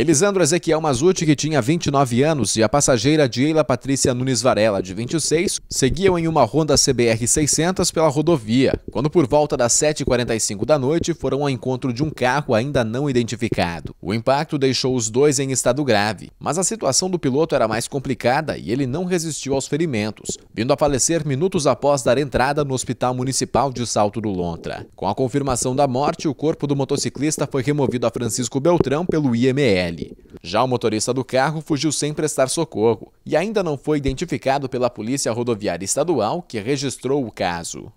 Elisandro Ezequiel Mazuti, que tinha 29 anos, e a passageira Dieila Patrícia Nunes Varela, de 26, seguiam em uma Honda CBR 600 pela rodovia, quando por volta das 7h45 da noite foram ao encontro de um carro ainda não identificado. O impacto deixou os dois em estado grave, mas a situação do piloto era mais complicada e ele não resistiu aos ferimentos, vindo a falecer minutos após dar entrada no Hospital Municipal de Salto do Lontra. Com a confirmação da morte, o corpo do motociclista foi removido a Francisco Beltrão pelo IML. Já o motorista do carro fugiu sem prestar socorro e ainda não foi identificado pela Polícia Rodoviária Estadual, que registrou o caso.